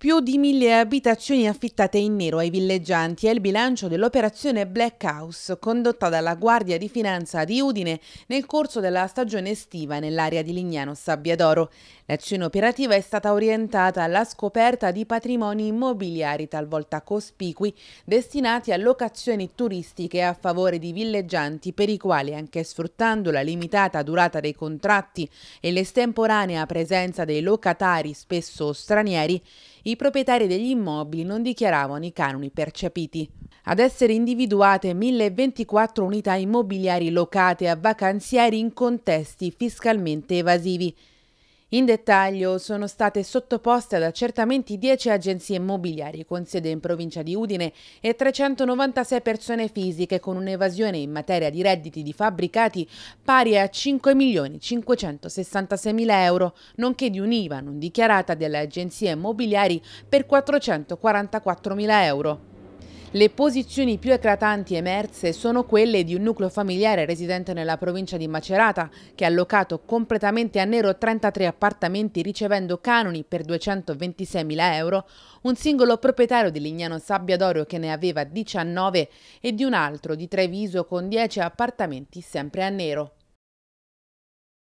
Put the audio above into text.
più di mille abitazioni affittate in nero ai villeggianti è il bilancio dell'operazione Black House condotta dalla Guardia di Finanza di Udine nel corso della stagione estiva nell'area di Lignano Sabbiadoro. L'azione operativa è stata orientata alla scoperta di patrimoni immobiliari talvolta cospicui destinati a locazioni turistiche a favore di villeggianti per i quali anche sfruttando la limitata durata dei contratti e l'estemporanea presenza dei locatari spesso stranieri, i proprietari degli immobili non dichiaravano i canoni percepiti. Ad essere individuate 1024 unità immobiliari locate a vacanzieri in contesti fiscalmente evasivi. In dettaglio sono state sottoposte ad accertamenti 10 agenzie immobiliari con sede in provincia di Udine e 396 persone fisiche con un'evasione in materia di redditi di fabbricati pari a 5.566.000 euro, nonché di un'IVA non dichiarata delle agenzie immobiliari per 444.000 euro. Le posizioni più eclatanti emerse sono quelle di un nucleo familiare residente nella provincia di Macerata, che ha allocato completamente a nero 33 appartamenti ricevendo canoni per 226.000 euro, un singolo proprietario di Lignano Sabbiadorio che ne aveva 19 e di un altro di Treviso con 10 appartamenti sempre a nero.